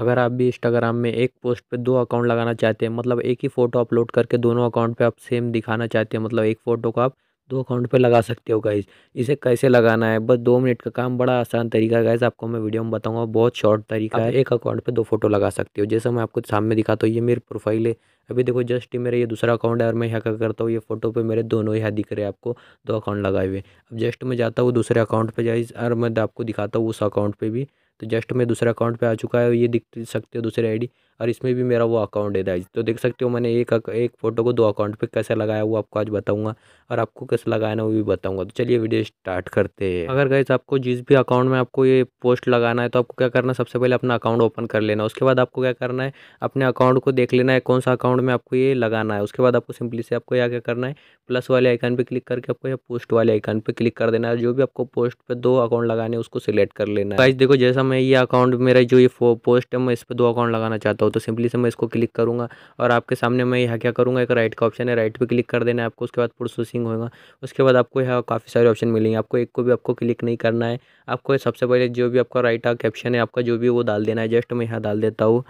अगर आप भी इंस्टाग्राम में एक पोस्ट पे दो अकाउंट लगाना चाहते हैं मतलब एक ही फ़ोटो अपलोड करके दोनों अकाउंट पे आप सेम दिखाना चाहते हैं मतलब एक फ़ोटो को आप दो अकाउंट पे लगा सकते हो गाइज इसे कैसे लगाना है बस दो मिनट का काम बड़ा आसान तरीका है गाइज आपको मैं वीडियो में बताऊंगा बहुत शॉर्ट तरीका है एक अकाउंट पर दो फोटो लगा सकते हो जैसा मैं आपको सामने दिखाता तो हूँ ये मेरी प्रोफाइल है अभी देखो जस्ट मेरा ये दूसरा अकाउंट है और मैं यहाँ क्या करता हूँ ये फोटो पे मेरे दोनों यहाँ दिख रहे हैं आपको दो अकाउंट लगाए हुए अब जस्ट मैं जाता हूँ दूसरे अकाउंट पर जाइज और मैं आपको दिखाता हूँ उस अकाउंट पर भी तो जस्ट मैं दूसरे अकाउंट पे आ चुका है ये दिख सकते हो दूसरे आईडी और इसमें भी मेरा वो अकाउंट है दाइज तो देख सकते हो मैंने एक एक फ़ोटो को दो अकाउंट पे कैसे लगाया वो आपको आज बताऊंगा और आपको कैसे लगाना वो भी बताऊंगा तो चलिए वीडियो स्टार्ट करते हैं अगर गाइज आपको जिस भी अकाउंट में आपको ये पोस्ट लगाना है तो आपको क्या करना है सबसे पहले अपना अकाउंट ओपन कर लेना उसके बाद आपको क्या करना है अपने अकाउंट को देख लेना है कौन सा अकाउंट में आपको ये लगाना है उसके बाद आपको सिंपली से आपको यहाँ क्या करना है प्लस वाले आइकन पर क्लिक करके आपको या पोस्ट वाले आइकन पर क्लिक कर देना है जो भी आपको पोस्ट पर दो अकाउंट लगाने उसको सिलेक्ट कर लेना है गाइज तो देखो जैसा मैं ये अकाउंट मेरा जो ये पोस्ट है मैं इस पर दो अकाउंट लगाना चाहता हूँ तो सिंपली से मैं इसको क्लिक करूँगा और आपके सामने मैं यहाँ क्या करूँगा एक राइट का ऑप्शन है राइट पर क्लिक कर देना है आपको उसके बाद प्रोसेसिंग होगा उसके बाद आपको यहाँ काफ़ी सारे ऑप्शन मिलेंगे आपको एक को भी आपको क्लिक नहीं करना है आपको सबसे पहले जो भी आपका राइट का कैप्शन है आपका जो भी वो डाल देना है जस्ट मैं यहाँ डाल देता हूँ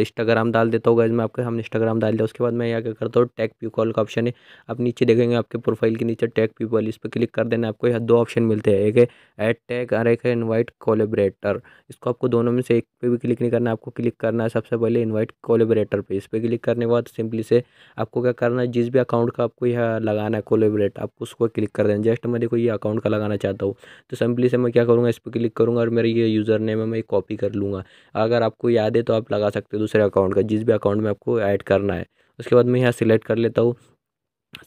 इंस्टाग्राम डाल देता हूँ गैज मैं आपके सामने इंस्टाग्राम डाल दिया उसके बाद मैं यहाँ क्या करता हूँ टैग कॉल का ऑप्शन है आप नीचे देखेंगे आपके प्रोफाइल के नीचे टैग पीपल इस पर क्लिक कर देना है आपको यहाँ दो ऑप्शन मिलते हैं एक है एड टैग और एक है इन्वाइट कोलेबरेटर इसको आपको दोनों में से एक पे भी क्लिक नहीं करना आपको क्लिक करना है सबसे पहले इन्वाइट कोलेबरेटर पे इस पर क्लिक करने के बाद सिंपली से आपको क्या करना है जिस भी अकाउंट का आपको यह लगाना है कोलेबरेट आपको उसको क्लिक कर देना जस्ट मैं देखो ये अकाउंट का लगाना चाहता हूँ तो सिंपली से मैं क्या करूँगा इस पर क्लिक करूँगा और मेरे ये यूज़र नेम है मैं कॉपी कर लूँगा अगर आपको याद है तो आप लगा सकते हो दूसरे अकाउंट का जिस भी अकाउंट में आपको ऐड करना है उसके बाद मैं यहाँ सिलेक्ट कर लेता हूँ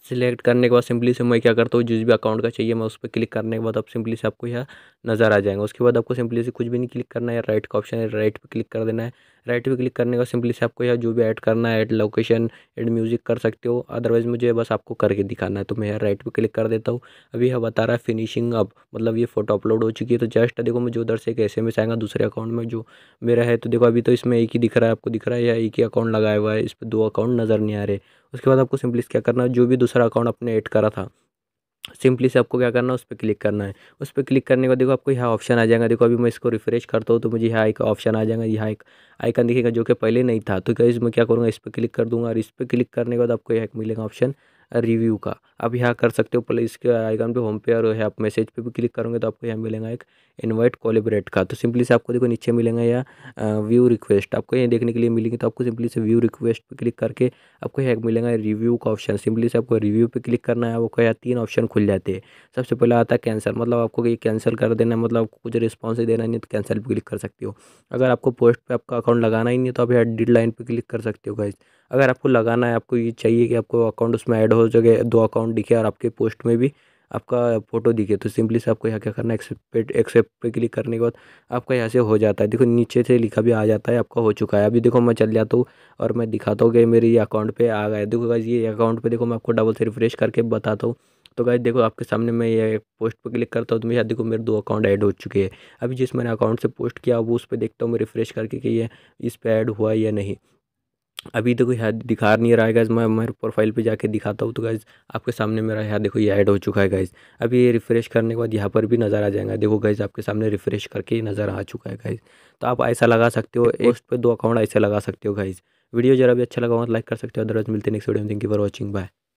सिलेक्ट करने के बाद सिंपली से मैं क्या करता हूँ जिस भी अकाउंट का चाहिए मैं उस पर क्लिक करने के बाद अब सिंपली से आपको यह नज़र आ जाएगा उसके बाद आपको सिंपली से कुछ भी नहीं क्लिक करना है राइट का ऑप्शन है राइट पर क्लिक कर देना है राइट पे क्लिक करने का सिंपली से आपको यहाँ जो भी ऐड करना है ऐड लोकेशन ऐड म्यूज़िक कर सकते हो अदरवाइज़ मुझे बस आपको करके दिखाना है तो मैं यहाँ राइट पे क्लिक कर देता हूँ अभी यहाँ बता रहा है फिनिशिंग अब मतलब ये फोटो अपलोड हो चुकी है तो जस्ट देखो मुझे उधर से एक एस एम आएगा दूसरे अकाउंट में जो मेरा है तो देखो अभी तो इसमें एक ही दिख रहा है आपको दिख रहा है या एक ही अकाउंट लगाया हुआ है इस पर दो अकाउंट नज़र नहीं आ रहे उसके बाद आपको सिंपली क्या करना है जो भी दूसरा अकाउंट आपने ऐड करा था सिंपली से आपको क्या करना है उस पर क्लिक करना है उस पर क्लिक करने के बाद देखो आपको यहाँ ऑप्शन आ जाएगा देखो अभी मैं इसको रिफ्रेश करता हूँ तो मुझे यहाँ एक ऑप्शन आ जाएगा यहाँ एक आइकन दिखेगा जो कि पहले नहीं था तो क्या मैं क्या करूँगा इस पर क्लिक कर दूँगा और इस पर क्लिक करने के बाद आपको यहाँ एक मिलेगा ऑप्शन रिव्यू का आप यहाँ कर सकते हो प्लस इसके आइकन पे होम पे और आप मैसेज पे भी क्लिक करोगे तो आपको यहाँ मिलेगा एक इनवाइट कॉलेबरेट का तो सिंपली से आपको देखो नीचे मिलेगा या व्यू रिक्वेस्ट आपको यहाँ देखने के लिए मिलेंगे तो आपको सिंपली से व्यू रिक्वेस्ट पे क्लिक करके आपको यहाँ मिलेगा रिव्यू का ऑप्शन सिंपली से आपको रिव्यू पे क्लिक करना है आपको यहाँ तीन ऑप्शन खुल जाते हैं सबसे पहले आता है कैंसिल मतलब आपको ये कैंसिल कर देना है मतलब आपको कुछ रिस्पॉन्स देना नहीं तो कैंसिल पर क्लिक कर सकते हो अगर आपको पोस्ट पर आपका अकाउंट लगाना ही नहीं तो आप यहाँ डेड लाइन पर क्लिक कर सकते हो गाइज अगर आपको लगाना है आपको ये चाहिए कि आपको अकाउंट उसमें ऐड हो जाए दो अकाउंट दिखे और आपके पोस्ट में भी आपका फ़ोटो दिखे तो सिंपली से आपको यहाँ क्या करना है एक्सेप्ट एक्सेप्ट पे क्लिक करने के बाद आपका यहाँ से हो जाता है देखो नीचे से लिखा भी आ जाता है आपका हो चुका है अभी देखो मैं चल जाता हूँ और मैं दिखाता हूँ कि मेरे ये अकाउंट पे आ गया है देखो गाइज ये अकाउंट पे देखो मैं आपको डबल से रिफ्रेश करके बताता हूँ तो गाइज देखो आपके सामने मैं ये पोस्ट पर क्लिक करता हूँ तो मेरे देखो मेरे दो अकाउंट ऐड हो चुके हैं अभी जिस मैंने अकाउंट से पोस्ट किया वो उस पर देखता हूँ मैं रिफ्रेश करके कि ये इस पर ऐड हुआ या नहीं अभी देखो तो यहाँ दिखा नहीं रहा है गाइज मैं मेरे प्रोफाइल पे जाके दिखाता हूँ तो गाइज आपके सामने मेरा यहाँ देखो ये ऐड हो चुका है गाइज अभी ये रिफ़्रेश करने के बाद यहाँ पर भी नज़र आ जाएगा देखो गाइज आपके सामने रिफ़्रेश करके नज़र आ चुका है गाइज तो आप ऐसा लगा सकते हो एक पे दो अकाउंट ऐसे लगा सकते हो गाइज वीडियो जरा भी अच्छा लगा हो लाइक तो कर सकते हो अदरवाइज मिलते नेक्स्ट वीडियो में thank you for watching bye